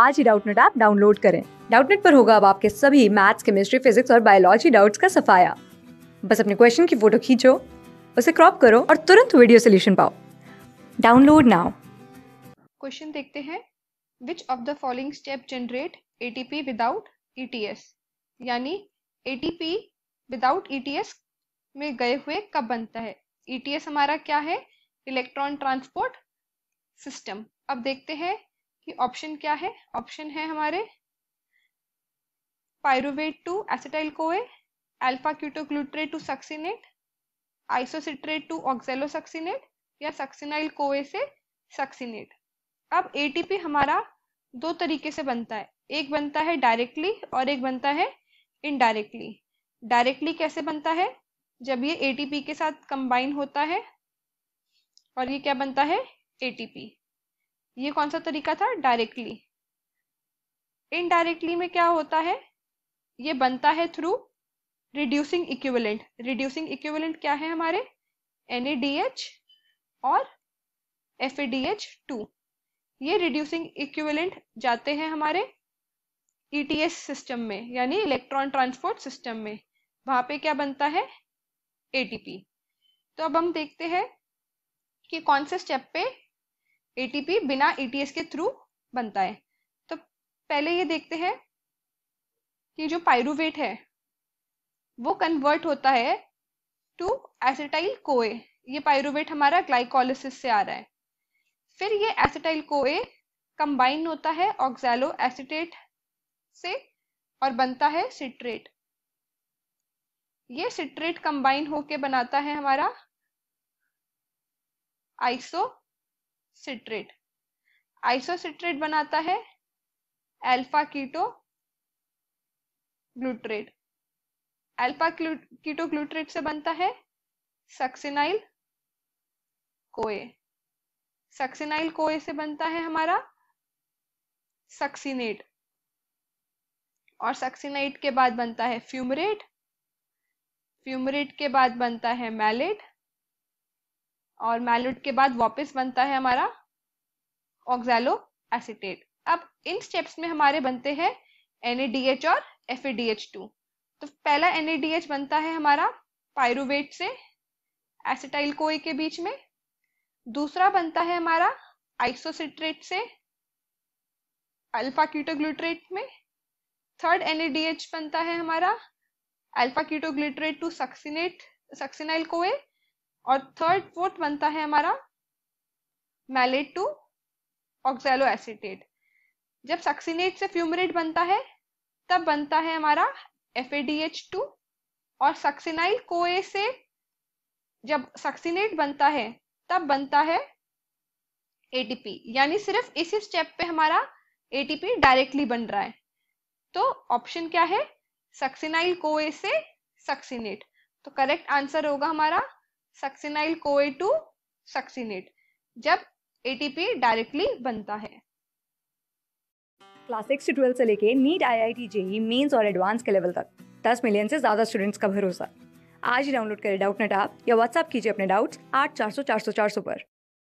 आज ही Doubtnut app download करें डाउटनेट पर होगा अब आपके सभी मैथ्स केमिस्ट्री फिजिक्स और बायोलॉजी डाउट्स का सफाया बस अपने क्वेश्चन की फोटो खींचो उसे क्रॉप करो और तुरंत वीडियो सोल्यूशन पाओ डाउनलोड नाउ क्वेश्चन देखते हैं which of the following step generate ATP without ETS यानी एटीपी विदाउट ईटीएस में गए हुए कब बनता है ईटीएस e हमारा क्या है इलेक्ट्रॉन ट्रांसपोर्ट सिस्टम अब देखते हैं कि ऑप्शन क्या है ऑप्शन है हमारे pyruvate to acetyl CoA alpha ketoglutarate to succinate isocitrate to oxalosuccinate या सक्सिनाइल कोए से सक्सिनेट अब एटीपी हमारा दो तरीके से बनता है एक बनता है डायरेक्टली और एक बनता है इनडायरेक्टली डायरेक्टली कैसे बनता है जब ये एटीपी के साथ कंबाइन होता है और ये क्या बनता है एटीपी ये कौन सा तरीका था डायरेक्टली इनडायरेक्टली में क्या होता है ये बनता है through reducing equivalent reducing equivalent क्या है हमारे NADH और टू ये रिड्यूसिंग इक्विवेलेंट जाते हैं हमारे ईटीएस e सिस्टम में यानी इलेक्ट्रॉन ट्रांसपोर्ट सिस्टम में वहां पे क्या बनता है पी तो अब हम देखते हैं कि कौन से स्टेप पे एटीपी बिना एटीएस e के थ्रू बनता है तो पहले ये देखते हैं कि जो पायरुवेट है वो कन्वर्ट होता है टू एसिटाइल कोए ये पायरुवेट हमारा ग्लाइकोलिसिस से आ रहा है फिर ये एसिटाइल कोए कंबाइन होता है ऑक्सैलो एसिटेट से और बनता है सिट्रेट ये सिट्रेट कंबाइन होके बनाता है हमारा आइसो सिट्रेट आइसोसिट्रेट बनाता है अल्फा कीटो ग्लूट्रेट अल्फा कीटो ग्लूट्रेट से बनता है सक्सिनाइल कोए सक्सिनाइल कोए से बनता है हमारा सक्सिनेट और सक्सिनाइट के बाद बनता है फ्यूमरेट फ्यूमरेट के बाद बनता है मैलेट और मैलोड के बाद वापस बनता है हमारा ऑक्सैलो एसिटेट अब इन स्टेप्स में हमारे बनते हैं एन और एफ तो पहला एन बनता है हमारा पायरुवेट से एसिटाइल कोए के बीच में दूसरा बनता है हमारा आइसोसिट्रेट से अल्फा कीटोग्लूट्रेट में थर्ड एन बनता है हमारा alpha ketoglutarate to succinate succinyl CoA और थर्ड फोर्थ बनता है हमारा मैलेट टू ऑक्सैलो एसिटेट जब सक्सिनेट से फ्यूमरेट बनता है तब बनता है हमारा एफ टू और सक्सिनाइल कोए से जब सक्सिनेट बनता है तब बनता है एटीपी यानी सिर्फ इसी स्टेप पे हमारा एटीपी डायरेक्टली बन रहा है तो ऑप्शन क्या है सक्सिनाइल कोए से सक्सिनेट तो करेक्ट आंसर होगा हमारा सक्सिनाइल कोए टू सक्सिनेट जब एटीपी डायरेक्टली बनता है क्लास सिक्स से ट्वेल्थ से लेके NEET I I T JEE mains और एडवांस के लेवल तक दस मिलियन से ज़्यादा स्टूडेंट्स का भरोसा आज ही डाउनलोड करें डाउट नेट ऐप या व्हाट्सअप कीजिए अपने डाउट्स आठ चार सौ चार सौ चार सौ पर